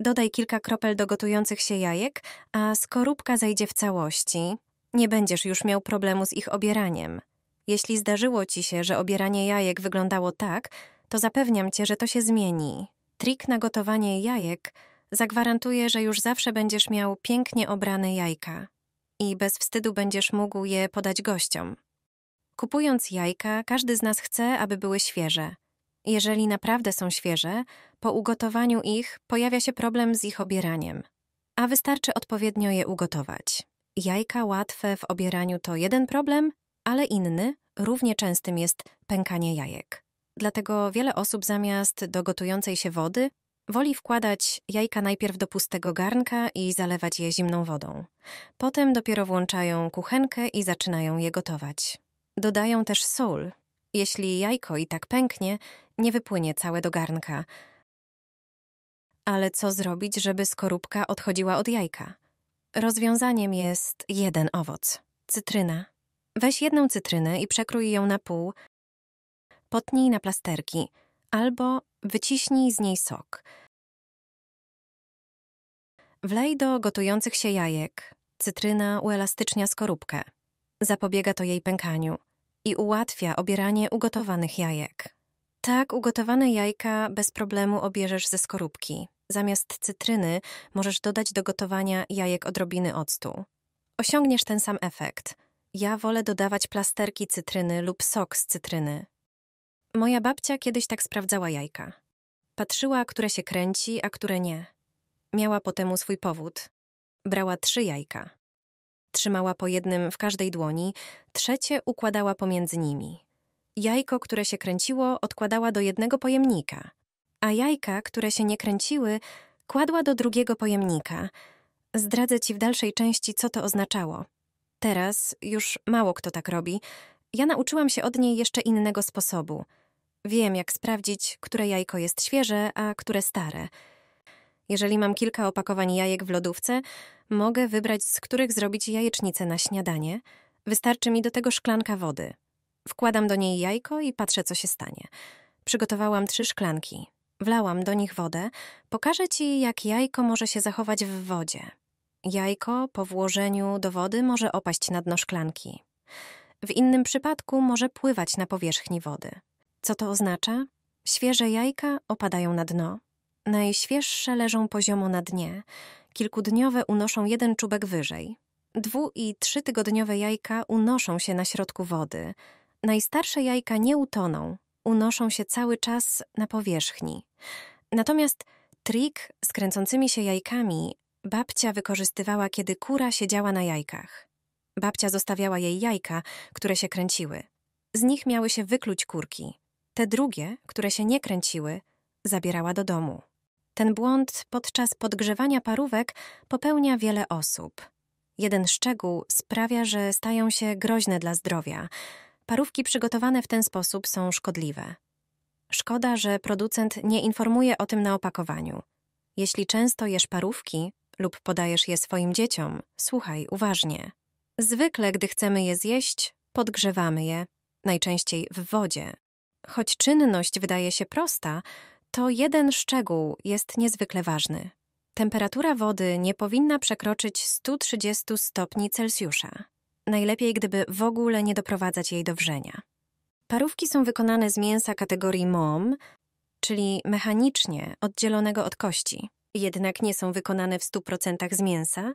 Dodaj kilka kropel do gotujących się jajek, a skorupka zejdzie w całości. Nie będziesz już miał problemu z ich obieraniem. Jeśli zdarzyło ci się, że obieranie jajek wyglądało tak, to zapewniam cię, że to się zmieni. Trik na gotowanie jajek zagwarantuje, że już zawsze będziesz miał pięknie obrane jajka i bez wstydu będziesz mógł je podać gościom. Kupując jajka, każdy z nas chce, aby były świeże. Jeżeli naprawdę są świeże, po ugotowaniu ich pojawia się problem z ich obieraniem, a wystarczy odpowiednio je ugotować. Jajka łatwe w obieraniu to jeden problem, ale inny, równie częstym jest pękanie jajek. Dlatego wiele osób zamiast do gotującej się wody woli wkładać jajka najpierw do pustego garnka i zalewać je zimną wodą. Potem dopiero włączają kuchenkę i zaczynają je gotować. Dodają też sól. Jeśli jajko i tak pęknie, nie wypłynie całe do garnka. Ale co zrobić, żeby skorupka odchodziła od jajka? Rozwiązaniem jest jeden owoc cytryna. Weź jedną cytrynę i przekrój ją na pół, potnij na plasterki albo wyciśnij z niej sok. Wlej do gotujących się jajek. Cytryna uelastycznia skorupkę. Zapobiega to jej pękaniu i ułatwia obieranie ugotowanych jajek. Tak, ugotowane jajka bez problemu obierzesz ze skorupki. Zamiast cytryny możesz dodać do gotowania jajek odrobiny octu. Osiągniesz ten sam efekt. Ja wolę dodawać plasterki cytryny lub sok z cytryny. Moja babcia kiedyś tak sprawdzała jajka. Patrzyła, które się kręci, a które nie. Miała po temu swój powód. Brała trzy jajka. Trzymała po jednym w każdej dłoni, trzecie układała pomiędzy nimi. Jajko, które się kręciło, odkładała do jednego pojemnika, a jajka, które się nie kręciły, kładła do drugiego pojemnika. Zdradzę ci w dalszej części, co to oznaczało. Teraz już mało kto tak robi. Ja nauczyłam się od niej jeszcze innego sposobu. Wiem, jak sprawdzić, które jajko jest świeże, a które stare. Jeżeli mam kilka opakowań jajek w lodówce, mogę wybrać, z których zrobić jajecznicę na śniadanie. Wystarczy mi do tego szklanka wody. Wkładam do niej jajko i patrzę, co się stanie. Przygotowałam trzy szklanki. Wlałam do nich wodę. Pokażę ci, jak jajko może się zachować w wodzie. Jajko po włożeniu do wody może opaść na dno szklanki. W innym przypadku może pływać na powierzchni wody. Co to oznacza? Świeże jajka opadają na dno. Najświeższe leżą poziomo na dnie. Kilkudniowe unoszą jeden czubek wyżej. Dwu- i trzytygodniowe jajka unoszą się na środku wody. Najstarsze jajka nie utoną, unoszą się cały czas na powierzchni. Natomiast trik z kręcącymi się jajkami babcia wykorzystywała, kiedy kura siedziała na jajkach. Babcia zostawiała jej jajka, które się kręciły. Z nich miały się wykluć kurki. Te drugie, które się nie kręciły, zabierała do domu. Ten błąd podczas podgrzewania parówek popełnia wiele osób. Jeden szczegół sprawia, że stają się groźne dla zdrowia, Parówki przygotowane w ten sposób są szkodliwe. Szkoda, że producent nie informuje o tym na opakowaniu. Jeśli często jesz parówki lub podajesz je swoim dzieciom, słuchaj uważnie. Zwykle, gdy chcemy je zjeść, podgrzewamy je, najczęściej w wodzie. Choć czynność wydaje się prosta, to jeden szczegół jest niezwykle ważny. Temperatura wody nie powinna przekroczyć 130 stopni Celsjusza najlepiej gdyby w ogóle nie doprowadzać jej do wrzenia. Parówki są wykonane z mięsa kategorii MOM, czyli mechanicznie oddzielonego od kości. Jednak nie są wykonane w 100% z mięsa.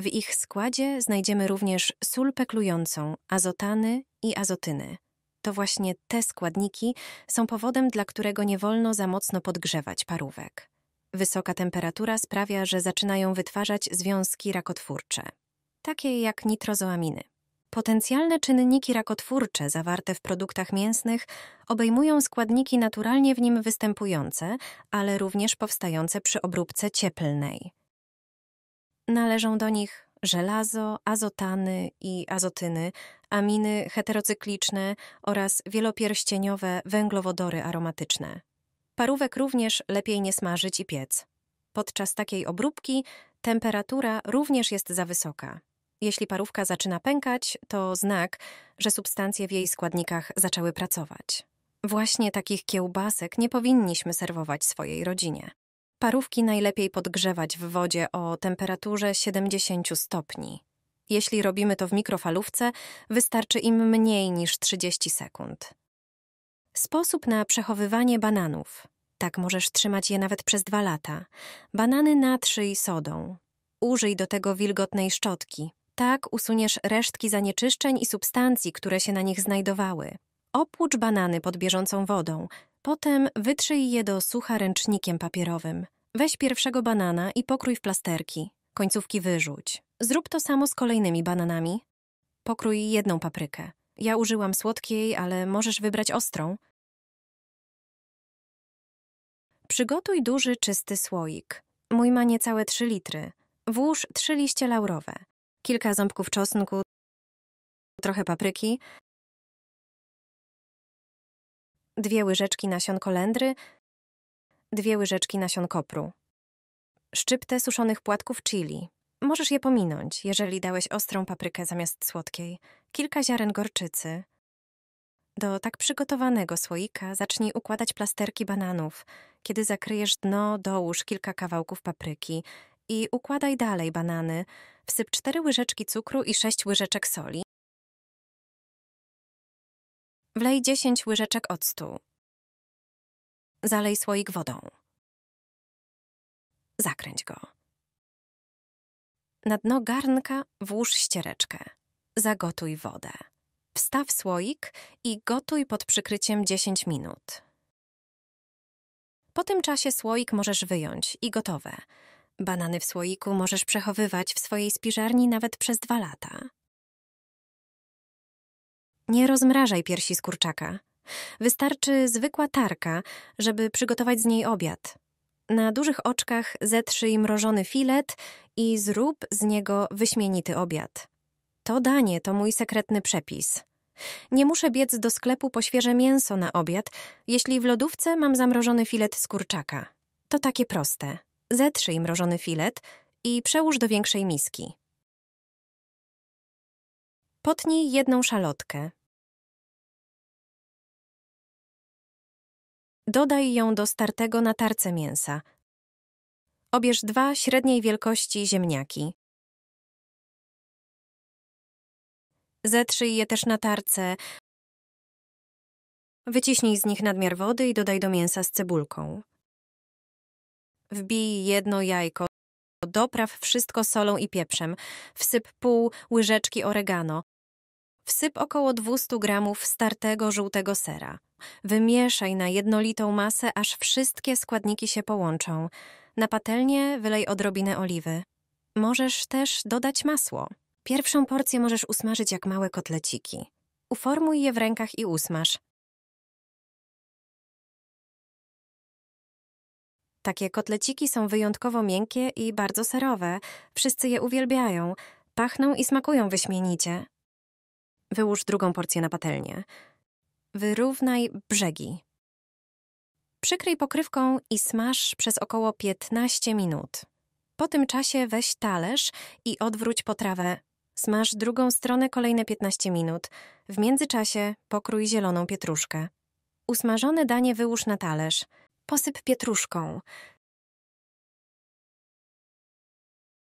W ich składzie znajdziemy również sól peklującą, azotany i azotyny. To właśnie te składniki są powodem, dla którego nie wolno za mocno podgrzewać parówek. Wysoka temperatura sprawia, że zaczynają wytwarzać związki rakotwórcze takie jak nitrozoaminy. Potencjalne czynniki rakotwórcze zawarte w produktach mięsnych obejmują składniki naturalnie w nim występujące, ale również powstające przy obróbce cieplnej. Należą do nich żelazo, azotany i azotyny, aminy heterocykliczne oraz wielopierścieniowe węglowodory aromatyczne. Parówek również lepiej nie smażyć i piec. Podczas takiej obróbki temperatura również jest za wysoka. Jeśli parówka zaczyna pękać, to znak, że substancje w jej składnikach zaczęły pracować. Właśnie takich kiełbasek nie powinniśmy serwować swojej rodzinie. Parówki najlepiej podgrzewać w wodzie o temperaturze 70 stopni. Jeśli robimy to w mikrofalówce, wystarczy im mniej niż 30 sekund. Sposób na przechowywanie bananów. Tak możesz trzymać je nawet przez dwa lata. Banany natrzyj sodą. Użyj do tego wilgotnej szczotki. Tak usuniesz resztki zanieczyszczeń i substancji, które się na nich znajdowały. Opłucz banany pod bieżącą wodą, potem wytrzyj je do sucha ręcznikiem papierowym. Weź pierwszego banana i pokrój w plasterki. Końcówki wyrzuć. Zrób to samo z kolejnymi bananami. Pokrój jedną paprykę. Ja użyłam słodkiej, ale możesz wybrać ostrą. Przygotuj duży, czysty słoik. Mój ma niecałe 3 litry. Włóż trzy liście laurowe kilka ząbków czosnku, trochę papryki, dwie łyżeczki nasion kolendry, dwie łyżeczki nasion kopru. Szczyptę suszonych płatków chili. Możesz je pominąć, jeżeli dałeś ostrą paprykę zamiast słodkiej. Kilka ziaren gorczycy. Do tak przygotowanego słoika zacznij układać plasterki bananów. Kiedy zakryjesz dno, dołóż kilka kawałków papryki i układaj dalej banany. Wsyp 4 łyżeczki cukru i 6 łyżeczek soli. Wlej 10 łyżeczek octu. Zalej słoik wodą. Zakręć go. Na dno garnka włóż ściereczkę. Zagotuj wodę. Wstaw słoik i gotuj pod przykryciem 10 minut. Po tym czasie słoik możesz wyjąć i gotowe. Banany w słoiku możesz przechowywać w swojej spiżarni nawet przez dwa lata. Nie rozmrażaj piersi z kurczaka. Wystarczy zwykła tarka, żeby przygotować z niej obiad. Na dużych oczkach zetrzyj mrożony filet i zrób z niego wyśmienity obiad. To danie to mój sekretny przepis. Nie muszę biec do sklepu po świeże mięso na obiad, jeśli w lodówce mam zamrożony filet z kurczaka. To takie proste zetrzyj mrożony filet i przełóż do większej miski. Potnij jedną szalotkę. Dodaj ją do startego na tarce mięsa. Obierz dwa średniej wielkości ziemniaki. Zetrzyj je też na tarce. Wyciśnij z nich nadmiar wody i dodaj do mięsa z cebulką. Wbij jedno jajko. Dopraw wszystko solą i pieprzem. Wsyp pół łyżeczki oregano. Wsyp około 200 gramów startego żółtego sera. Wymieszaj na jednolitą masę, aż wszystkie składniki się połączą. Na patelnię wylej odrobinę oliwy. Możesz też dodać masło. Pierwszą porcję możesz usmażyć jak małe kotleciki. Uformuj je w rękach i usmaż. Takie kotleciki są wyjątkowo miękkie i bardzo serowe. Wszyscy je uwielbiają. Pachną i smakują wyśmienicie. Wyłóż drugą porcję na patelnię. Wyrównaj brzegi. Przykryj pokrywką i smaż przez około 15 minut. Po tym czasie weź talerz i odwróć potrawę. Smaż drugą stronę kolejne 15 minut. W międzyczasie pokrój zieloną pietruszkę. Usmażone danie wyłóż na talerz posyp pietruszką.